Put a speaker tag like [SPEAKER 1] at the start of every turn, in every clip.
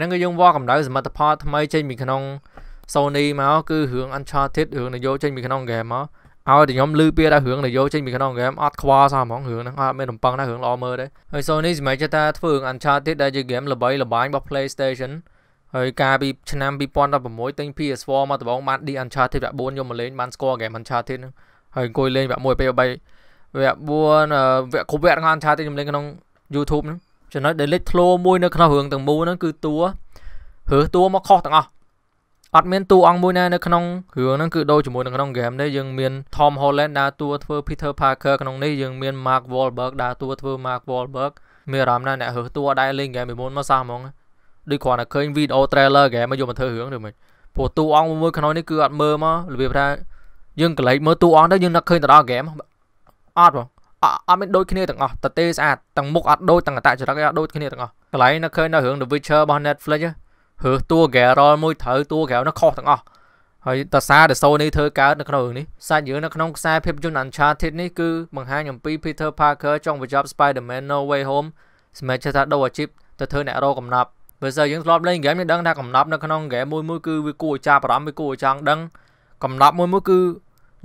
[SPEAKER 1] ថ្ងៃហ្នឹងគឺយើងវ៉ាកម្ដៅសមិទ្ធផលថ្មីចេញពីក្នុង Sony មកគឺរឿង Uncharted រឿងនយោចេញពីក្នុង game មកឲ្យតែខ្ញុំលឺពាក្យថារឿងនយោចេញពីក្នុង game អត់ខ្វល់សោះហ្មងរឿងហ្នឹងអត់មានរំពឹងណារឿងល្អមើលទេហើយ Sony សម្រេចថាធ្វើរឿង Uncharted ដែលជា game ល្បីល្បាញរបស់ PlayStation ហើយការពីឆ្នាំ2016ទិញ PS4 មកដំបូងបាន The Uncharted វគ្គ4យកមកលេងបានស្គាល់ game Uncharted ហ្នឹងហើយអង្គុយលេងវគ្គ1ពេល3វគ្គ4វគ្គគ្រប់វគ្គទាំង Uncharted ខ្ញុំលេងក្នុង YouTube ហ្នឹងចំណុចដែលលេចធ្លោមួយនៅក្នុងរឿងទាំងមូលហ្នឹងគឺតួរើសតួមកខុសទាំងអស់អត់មានតួអង្គមួយណានៅ ក្នុងរឿងហ្នឹងគឺដូចជាមួយនៅក្នុងហ្គេមនេះយើងមាន Tom Holland ដើរតួធ្វើ Peter Parker ក្នុងនេះយើងមាន Mark Wahlberg ដើរតួធ្វើ Mark Wahlberg មានអារម្មណ៍ណាស់អ្នករើសតួដែរលេងហ្គេមពីមុនមកសោះហ្មងដូចគ្រាន់តែឃើញ video trailer ហ្គេមមកយកមកធ្វើរឿងឬមិនព្រោះតួអង្គមួយក្នុងនេះគឺអត់មើលមករបៀបថាយើងកលែកមើលតួអង្គទៅយើងនឹកឃើញទៅដល់ហ្គេមអត់បងអត់មានដូចគ្នាទាំងអស់តទេស្អាតទាំងមុខអត់ដូចទាំងអតចរិតអត់ដូចគ្នាទាំងអស់កន្លែងនៅឃើញនៅរឿង The Witcher របស់ Netflix រើសតួ Geralt មួយត្រូវតួ Geralt នោះខុសទាំងអស់ហើយតសាដែល Sony ធ្វើកើតនៅក្នុងរឿងនេះសាច់រឿងនៅក្នុងខ្សែភាពយន្ត Uncharted នេះគឺបង្ហាញអំពី Peter Parker ចង់បញ្ចប់ Spider-Man No Way Home សម្រាប់ថាដូរអាជីពទៅធ្វើអ្នករកកំណប់បើសិនយើងធ្លាប់លេងហ្គេមយើងដឹងថាកំណប់នៅក្នុងហ្គេមមួយមួយគឺវាគួរឲ្យចាប់អារម្មណ៍វាគួរឲ្យចង់ដឹង កំណប់មួយមួយគឺ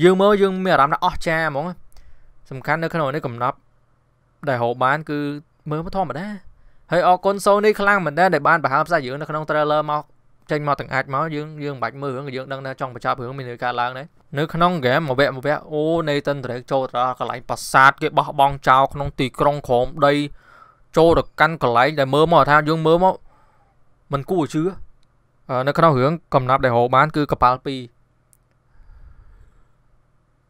[SPEAKER 1] យើងមើលយើងមានអារម្មណ៍ថាអស្ចារ្យហ្មងសំខាន់នៅក្នុងនេះកំណប់ដែលរកបានគឺមើលមកធម្មតាហើយអរគុណ Sony ខ្លាំងមែនដែរដែលបានបង្ហើបផ្សាយរឿងនៅក្នុង trailer មកចេញមកទាំងអាចមកយើងយើងមិនបាច់មើលរឿងយើងដឹងថាចង់បញ្ចប់រឿងមានការឡើងដែរនៅក្នុង game មកវគ្គមកវគ្គអូ Nathan Drake ចូលទៅដល់កន្លែងប្រាសាទគេបោះបង់ចោលក្នុងទីក្រុងក្រោមដីចូលទៅកាន់កន្លែងដែលមើលមកថាយើងមើលមកមិនគួរជឿនៅក្នុងរឿងកំណាប់ដែលហៅបានគឺកប៉ាល់2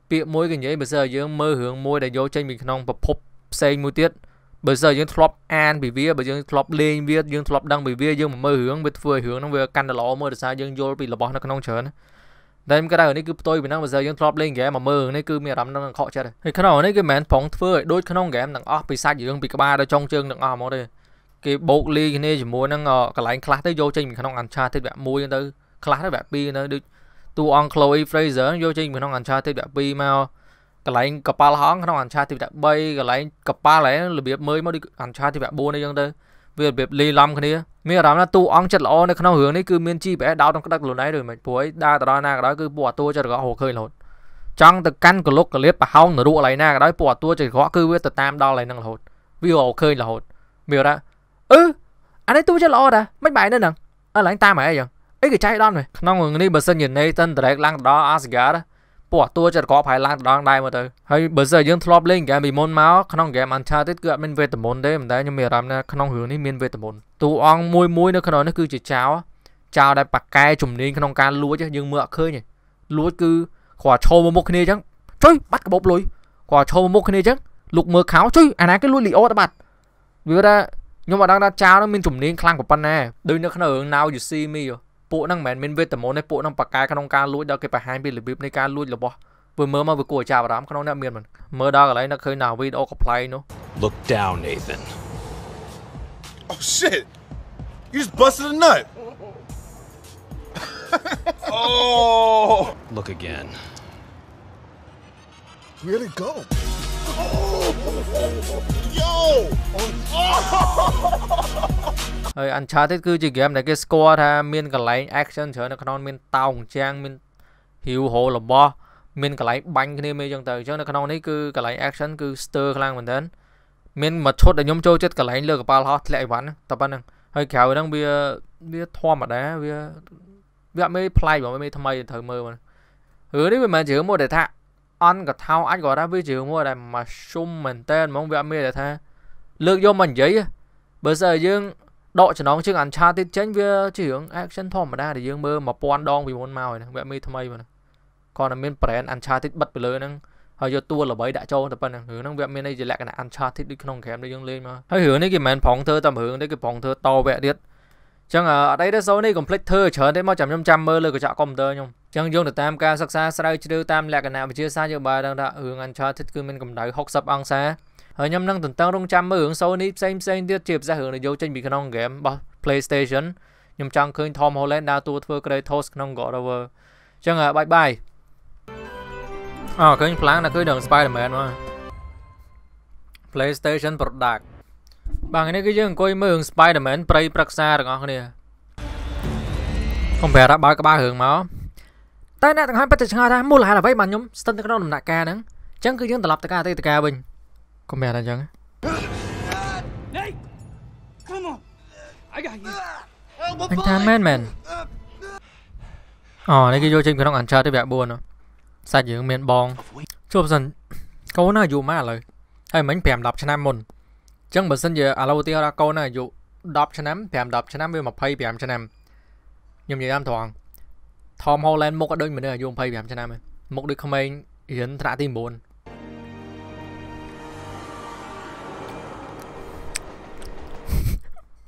[SPEAKER 1] ពាក្យមួយគេនិយាយបើសិនយើងមើលរឿងមួយដែលយកចេញពីក្នុងប្រភពផ្សេងមួយទៀតបើសិនយើងធ្លាប់អានពីវាបើយើងធ្លាប់លេងវាយើងធ្លាប់ដឹងពីវាយើងមកមើលរឿងវាធ្វើឲ្យរឿងហ្នឹងវាកាន់តែល្អមើលដោយសារយើងយល់ពីរបស់នៅក្នុងច្រើនតែខ្ញុំគិតថានេះគឺផ្ទុយពីហ្នឹងបើសិនយើងធ្លាប់លេងហ្គេមមកមើលនេះគឺមានអារម្មណ៍នឹងខកចិត្តហើយក្នុងនេះគឺមិនមែនប្រងធ្វើឲ្យដូចក្នុងហ្គេមទាំងអស់ពីសាច់រឿងពីក្បាលដល់ចុងជើងទាំងអស់ហ្មងទេគេបូកលីគ្នាជាមួយនឹងកន្លែងខ្លះទៅយកចេញពីក្នុង Uncharted វគ្គ1ទៅខ្លះទៅវគ្គ2នៅដូចតួអង្គ Chloe Fraser យកចេញក្នុង Uncharted វគ្គ2មកកន្លែងកប៉ាល់ហងក្នុង Uncharted វគ្គ3កន្លែងកប៉ាល់ហ្នឹងរបៀបមើលមកដូច Uncharted វគ្គ4អីចឹងទៅវារបៀបលីឡំគ្នា មានអារម្មណ៍ថាតួអង្គចិត្តល្អនៅក្នុងរឿងនេះគឺមាន GPS ដោតក្នុងក្តឹកខ្លួនឯងដូចមិនព្រួយដើរទៅដល់ណាក៏ដោយគឺពួកអាតួចិត្តរកហូរឃើញរហូតចង់ទៅកាន់កលុកកលៀបប្រហោងនរុកឡៃណាក៏ដោយពួកអាតួចិត្តក្រក់គឺវាទៅតាមដល់ឡៃហ្នឹងរហូតវាហូរឃើញរហូតមានថាអឺអានេះតួចិត្តល្អដែរមិនបែរនៅហ្នឹងអើឡើងតាមហ្មងអីចឹងអីគេចៃដន្យក្នុងរឿងនេះបើសិនជា Nathan Drake ឡើងដល់ Asgard ពោះតួចិត្តកោប្រហែលឡើងដងដែរមើលទៅហើយបើសិនយើងធ្លាប់លេងហ្គេមពីមុនមកក្នុង game Uncharted គឺអត់មានវេទមន្តទេមិនដែរខ្ញុំមានអារម្មណ៍ថាក្នុងរឿងនេះមានវេទមន្តតួអង្គមួយមួយនៅក្នុងនេះគឺជាចៅចៅដែលប៉ាកែជំនាញក្នុងការលួចយើងមើលអត់ឃើញទេលួចគឺគាត់ឈោមកមុខគ្នាអញ្ចឹងចុយបាត់កបបលុយគាត់ឈោមកមុខគ្នាអញ្ចឹងលោកមើលខោចុយអាណាគេលួចលីអូតបាត់វាថាខ្ញុំអត់ដឹងថាចៅនោះមានជំនាញខ្លាំងប៉ុណ្ណាដូចនៅក្នុងរឿង Now You See Me ហ៎ពួកហ្នឹងមិនមែនមានវេទមន្តទេពួកហ្នឹងប៉ាកែក្នុងការលួចដល់គេបង្ហាញពីរបៀបនៃការលួចរបស់ព្រោះមើលមកវាគួរចាប់អារម្មណ៍ក្នុងអ្នកមានមិនមើលដល់កន្លែងអ្នកឃើញណាវីដេអូកំ pl ែងនោះ Look down Nathan Oh shit You just busted a nut Oh Look again Where'd it go? Oh! Yo! Oh! ហើយ Uncharted គឺជាហ្គេមដែលគេស្គាល់ថាមានកន្លែង action ច្រើននៅក្នុងមានតោងចាំងមាន hero ហូររបស់មានកន្លែងបាញ់គ្នាមេចឹងទៅអញ្ចឹងនៅក្នុងនេះគឺកន្លែង action គឺស្ទើរខ្លាំងមែនទែនមានមួយឈុតដែលខ្ញុំចូលចិត្តកន្លែងលើកប៉ាល់ហោះធ្លាក់អីវ៉ាន់តែប៉ុណ្្នឹងហើយក្រៅហ្នឹងវាវាធម្មតាវាវាអត់មេប្លែកបងមេថ្មីត្រូវមើលមករឿងនេះវាមិនជារឿងមួយដែលថាអន់ក៏ថោអាចក៏ថាវាជារឿងមួយដែលមកជុំមែនតើហ្មងវាអត់មានដែលថាលើកយកមកនិយាយបើស្អើយើងដកចំណងជើង Uncharted ចេញវាជារឿង action ធម្មតាដែលយើងមើល1000ដងពីមុនមកហ្នឹងវាមេថ្មីមកគាត់តែមាន brand Uncharted បិទទៅលើហ្នឹងហើយយកតួល្បីដាក់ចូលតែប៉ុណ្្នឹងរឿងហ្នឹងវាមានន័យជាលក្ខណៈ Uncharted ដូចក្នុង game ដែលយើងលេងមកហើយរឿងនេះគេមិនមែនប្រងធ្វើតែរឿងនេះគេប្រងធ្វើតវគ្គទៀតអញ្ចឹងអត់អីទេ Sony complete ធ្វើច្រើនទេមកចាំខ្ញុំចាំមើលលើកញ្ចក់កុំព្យូទ័រខ្ញុំអញ្ចឹងយោងទៅតាមការសិក្សាស្រាវជ្រាវតាមលក្ខណៈវិទ្យាសាស្ត្រយើងបានដឹងថារឿង Uncharted គឺមានកម្ដៅ60អង្សាហើយខ្ញុំនឹងទន្ទឹងរង់ចាំមើលរឿង Sony ផ្សេងផ្សេងទៀតជាពិសេសរឿងដែលយកចេញពីក្នុងហ្គេមរបស់ PlayStation ខ្ញុំចង់ឃើញ Tom Holland ដើរតួធ្វើ Kratos ក្នុង God of War អញ្ចឹងបាយបាយអូឃើញផ្លាំងណាគឺដឹង Spider-Man មក PlayStation product បាទថ្ងៃនេះគឺយើងអង្គុយមើលរឿង Spider-Man ប្រៃប្រឹក្សាទាំងអស់គ្នាកុំប្រែរ៉ាបើក្បាលរឿងមកតែអ្នកទាំងហើយពិតជាឆ្ងល់ថាមូលហេតុអ្វីបានខ្ញុំស្ថិតនៅក្នុងដំណាក់កាលហ្នឹងអញ្ចឹងគឺយើងត្រឡប់ទៅការអតីតកាលវិញកុំមានអញ្ចឹង Hey come on I got you មិនតាមមែនមែនអូនេះគេយកចេញក្នុង Uncharted ទៅវគ្គ4សាច់យើងមានបងជួបសិនកូនណាអាយុម៉ាឥឡូវហើយមិញ5 10ឆ្នាំមុនអញ្ចឹងបើសិនជាឥឡូវទីរ៉ាកូនណាអាយុ10ឆ្នាំ5 10ឆ្នាំវា25ឆ្នាំខ្ញុំនិយាយតាមត្រង់ Tom Holland មុខក៏ដូចមនុស្សអាយុ25ឆ្នាំមុខដូចក្មេងរៀនថ្នាក់ទី9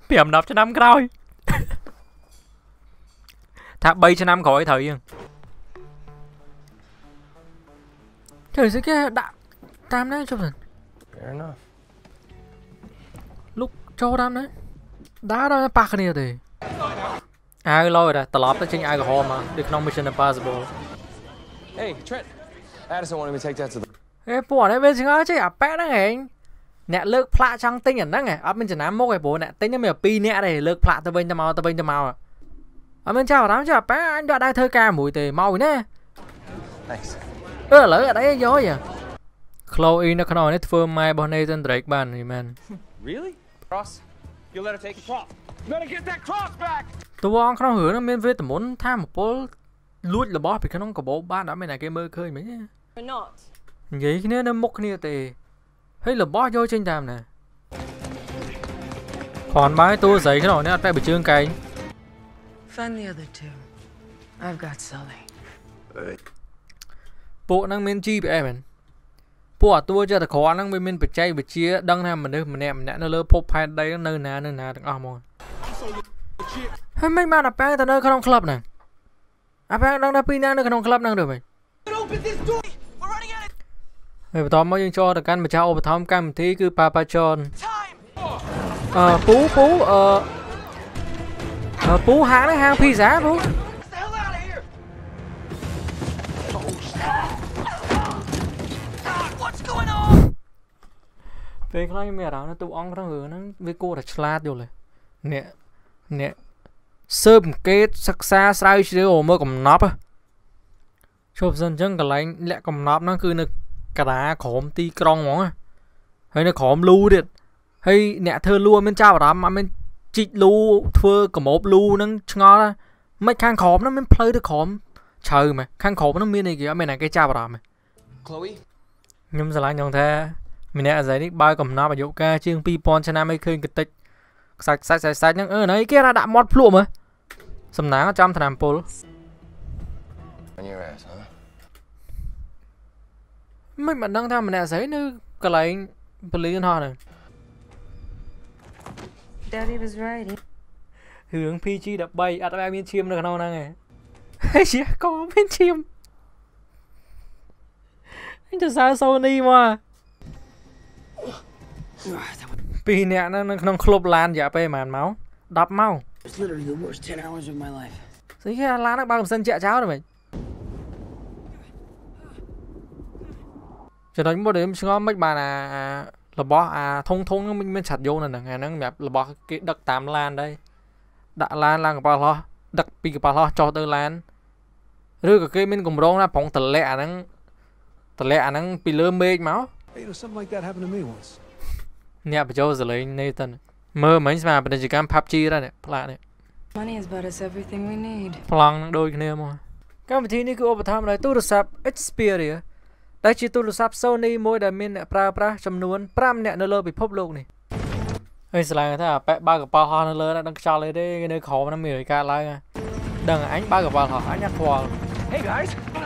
[SPEAKER 1] cho cho năm năm bay 5 ឆ្នាំក្រោយថា3ឆ្នាំក្រោយត្រូវយើង trời sẽ kia đã tam đấy cho mình, lúc cho tam đấy đá ra bạc này thì ai lo rồi đã tập tới chính alcohol mà được non mission impossible hey Trent Addison wanted me to take that to the Ê, bỏ này bên chính ai chơi à pet đấy anh អ្នកលើកផ្លាកចង់ទិញអាហ្នឹងអត់មានចំណាំមុខទេព្រោះអ្នកទិញមាន2អ្នកទេលើកផ្លាកទៅវិញទៅមកទៅវិញទៅមកអត់មានចាប់អារម្មណ៍ចាប់ប៉ាអញដកដៃធ្វើការមួយទេមកវិញណា Thanks អឺឥឡូវអត់អីយកយ Chloe នៅក្នុងនេះធ្វើម៉ែរបស់ Nathan Drake បានយីមែន Really Cross you let her take the cross you gotta get that cross back តួអង្គក្នុងរឿងមានវេទមន្តថាមពលលួចរបស់ពីក្នុងកបោបបានអត់មានអ្នកគេមើលឃើញមិញទេ Not និយាយគ្នានៅមុខគ្នាទេហើយរបស់យកចេញតាមណាខនបាយតួស្រីក្នុងនេះអត់តែបើជើងកែង Find the other two I've got Sully ពួកហ្នឹងមាន GPS មែនពួកអាតួចេះតែគ្រាន់ហ្នឹងវាមានបច្ចេកវិទ្យាដឹងថាមនុស្សម្នាក់ម្នាក់នៅលើភពផែនដីនៅណានៅណាទាំងអស់ហ្មងហើយមិនបានអាប៉ែងទៅនៅក្នុងក្លឹបហ្នឹងអាប៉ែងដឹងថាពីណានៅក្នុងក្លឹបហ្នឹងទៅវិញ Open this door ហើយបន្តមកយើងចូលទៅកាន់ម្ចាស់ឧបត្ថម្ភកម្មវិធីគឺប៉ាប៉ាចនអឺពូពូអឺពូហាងនេះហាងភីសាពូពេលខ្លះខ្ញុំមានអារម្មណ៍ថាតួអង្គក្នុងរឿងហ្នឹងវាគួរតែឆ្លាតយល់អ្នកអ្នកសើបអង្កេតសិក្សាស្រាវជ្រាវមើលកំណប់ជប់សិនអញ្ចឹងកន្លែងលាក់កំណប់ហ្នឹងគឺនៅកដាក្រមទីក្រុងហ្មងហើយនៅក្រមលូទៀតហើយអ្នកធ្វើលូអត់មានចាប់អារម្មណ៍អត់មានជីកលូធ្វើកម្រោបលូហ្នឹងឆ្ងល់មិនខាងក្រមហ្នឹងមានផ្លូវទៅក្រមជ្រៅមែនខាងក្រមហ្នឹងមានអីគេអត់មានអ្នកគេចាប់អារម្មណ៍ Chloe ខ្ញុំឆ្លាញ់ផងថាម្នាក់អាស្រ័យនេះបើកំណប់អាយុកាជាង2000ឆ្នាំអីឃើញកតិចខ្សាច់ខ្សាច់ខ្សាច់ហ្នឹងអឺណៃគេដាក់មាត់ភ្លក់មើលសំណាងចាំឆ្នាំពុល On your ass, huh? មិនមិនដឹងថាម្នាក់ស្រីនៅកន្លែងពលានហោះហ្នឹង Daddy was right រឿង PG 13អត់បែមានឈាមនៅក្នុងហ្នឹងឯងជាកុំមានឈាមអញទៅសារ Sony មកពីរនាក់ហ្នឹងនៅក្នុងក្លឹបឡានរយៈពេលប្រហែលម៉ោង10ម៉ោងស្អីគេឡានហ្នឹងបើមិនសិនជាក់ចោលទេមិញចំណុចមួយដែលខ្ញុំឆ្ងល់មិនបានអារបស់អាធងធងហ្នឹងមិនមានឆាត់យោនៅហ្នឹងអាហ្នឹងសម្រាប់របស់គេដឹកតាមឡានដែរដាក់ឡានឡើងកប៉ាល់ហោះដឹកពីកប៉ាល់ហោះចុះទៅឡានឬក៏គេមានកម្រងណាប្រងតលាក់អាហ្នឹងតលាក់អាហ្នឹងពីលើមេឃមកអ្នកបញ្ចូលសលេងនេះទៅមើលមិញស្មើពាណិជ្ជកម្ម PUBG ដែរនេះផ្លាកនេះ Money is about us everything we need ប្លង់នឹងដូចគ្នាមកកម្មវិធីនេះគឺឧបត្ថម្ភដោយទូរស័ព្ទ Xperia ដែលជាទូរស័ព្ទ Sony មួយដែលមានអ្នកប្រើប្រាស់ចំនួន5នាក់នៅលើពិភពលោកនេះអេស្លាងថាប៉ែបើកប៉ោហោះនៅលើដល់ខ្យល់អីទេនៅក្រោមហ្នឹងមានរយការឡើងដឹងអញបើកប៉ោហោះអញអត់ខ្វល់ Hey guys